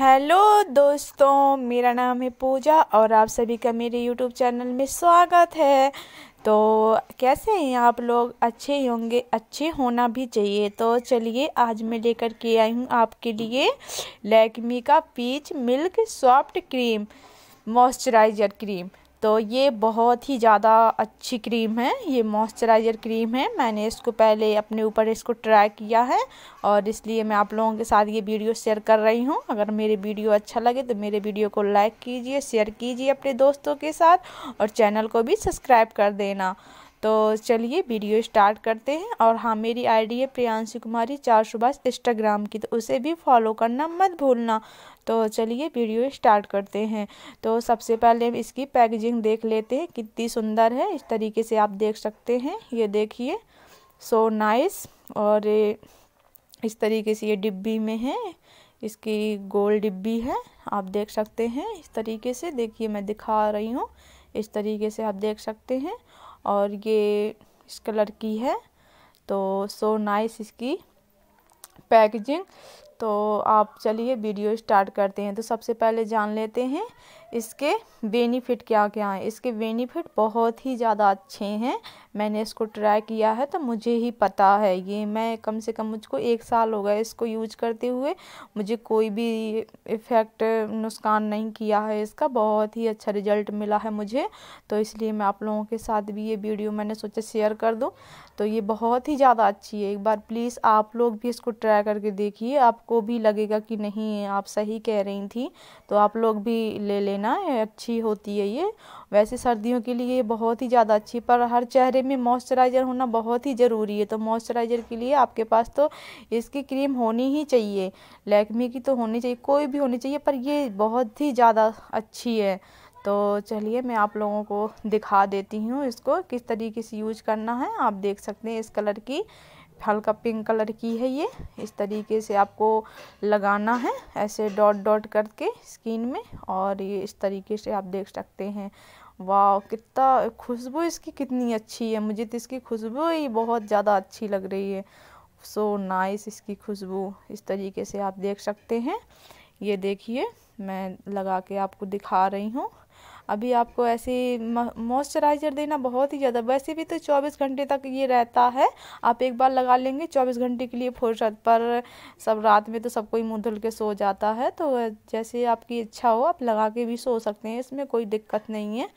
hello दोस्तों मेरा नाम है पूजा और आप सभी का मेरे यूट्यूब चैनल में स्वागत है तो कैसे हैं आप लोग अच्छे ही होंगे अच्छे होना भी चाहिए तो चलिए आज मैं लेकर के आई हूँ आपके लिए लैक्मी का peach milk soft cream moisturiser cream तो ये बहुत ही ज़्यादा अच्छी क्रीम है ये मॉइस्चराइज़र क्रीम है मैंने इसको पहले अपने ऊपर इसको ट्राई किया है और इसलिए मैं आप लोगों के साथ ये वीडियो शेयर कर रही हूँ अगर मेरे वीडियो अच्छा लगे तो मेरे वीडियो को लाइक कीजिए शेयर कीजिए अपने दोस्तों के साथ और चैनल को भी सब्सक्राइब कर देना तो चलिए वीडियो स्टार्ट करते हैं और हाँ मेरी आईडी है प्रियांशी कुमारी चार सुभाष इंस्टाग्राम की तो उसे भी फॉलो करना मत भूलना तो चलिए वीडियो स्टार्ट करते हैं तो सबसे पहले हम इसकी पैकेजिंग देख लेते हैं कितनी सुंदर है इस तरीके से आप देख सकते हैं ये देखिए सो नाइस और इस तरीके से ये डिब्बी में है इसकी गोल डिब्बी है आप देख सकते हैं इस तरीके से देखिए मैं दिखा रही हूँ इस तरीके से आप देख सकते हैं और ये इस कलर की है तो सो नाइस इसकी पैकेजिंग तो आप चलिए वीडियो स्टार्ट करते हैं तो सबसे पहले जान लेते हैं इसके बेनिफिट क्या क्या हैं इसके बेनिफिट बहुत ही ज़्यादा अच्छे हैं मैंने इसको ट्राई किया है तो मुझे ही पता है ये मैं कम से कम मुझको एक साल हो गया इसको यूज करते हुए मुझे कोई भी इफ़ेक्ट नुकसान नहीं किया है इसका बहुत ही अच्छा रिजल्ट मिला है मुझे तो इसलिए मैं आप लोगों के साथ भी ये वीडियो मैंने सोचा शेयर कर दूँ तो ये बहुत ही ज़्यादा अच्छी है एक बार प्लीज़ आप लोग भी इसको ट्राई करके देखिए आप आपको भी लगेगा कि नहीं आप सही कह रही थी तो आप लोग भी ले लेना अच्छी होती है ये वैसे सर्दियों के लिए ये बहुत ही ज़्यादा अच्छी पर हर चेहरे में मॉइस्चराइज़र होना बहुत ही ज़रूरी है तो मॉइस्चराइज़र के लिए आपके पास तो इसकी क्रीम होनी ही चाहिए लैक्मी की तो होनी चाहिए कोई भी होनी चाहिए पर ये बहुत ही ज़्यादा अच्छी है तो चलिए मैं आप लोगों को दिखा देती हूँ इसको किस तरीके से यूज करना है आप देख सकते हैं इस कलर की हल्का पिंक कलर की है ये इस तरीके से आपको लगाना है ऐसे डॉट डॉट करके स्किन में और ये इस तरीके से आप देख सकते हैं वाह कितना खुशबू इसकी कितनी अच्छी है मुझे तो इसकी खुशबू ही बहुत ज़्यादा अच्छी लग रही है सो so नाइस nice इसकी खुशबू इस तरीके से आप देख सकते हैं ये देखिए मैं लगा के आपको दिखा रही हूँ अभी आपको ऐसे मॉइस्चराइज़र देना बहुत ही ज़्यादा वैसे भी तो चौबीस घंटे तक ये रहता है आप एक बार लगा लेंगे चौबीस घंटे के लिए फुर्सत पर सब रात में तो सब कोई मुँह धुल के सो जाता है तो जैसे आपकी इच्छा हो आप लगा के भी सो सकते हैं इसमें कोई दिक्कत नहीं है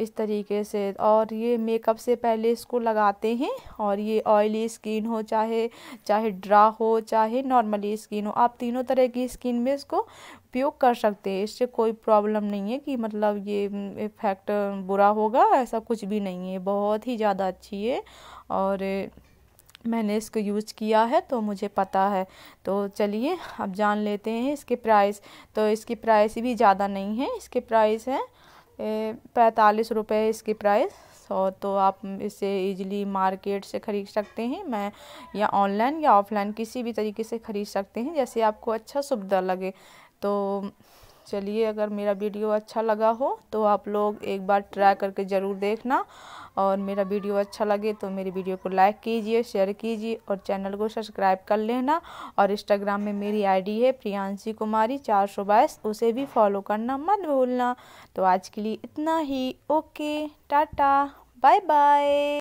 इस तरीके से और ये मेकअप से पहले इसको लगाते हैं और ये ऑयली स्किन हो चाहे चाहे ड्रा हो चाहे नॉर्मली स्किन हो आप तीनों तरह की स्किन में इसको उपयोग कर सकते हैं इससे कोई प्रॉब्लम नहीं है कि मतलब ये इफेक्ट mm, बुरा होगा ऐसा कुछ भी नहीं है बहुत ही ज़्यादा अच्छी है और मैंने इसको यूज किया है तो मुझे पता है तो चलिए अब जान लेते हैं इसके प्राइस तो इसकी प्राइस भी ज़्यादा नहीं है इसके प्राइस है पैंतालीस रुपये इसकी प्राइस सौ तो आप इसे इजीली मार्केट से ख़रीद सकते हैं मैं या ऑनलाइन या ऑफलाइन किसी भी तरीके से ख़रीद सकते हैं जैसे आपको अच्छा सुविधा लगे तो चलिए अगर मेरा वीडियो अच्छा लगा हो तो आप लोग एक बार ट्राई करके ज़रूर देखना और मेरा वीडियो अच्छा लगे तो मेरी वीडियो को लाइक कीजिए शेयर कीजिए और चैनल को सब्सक्राइब कर लेना और इंस्टाग्राम में मेरी आईडी है प्रियांशी कुमारी चार सौ बाईस उसे भी फॉलो करना मत भूलना तो आज के लिए इतना ही ओके टाटा बाय बाय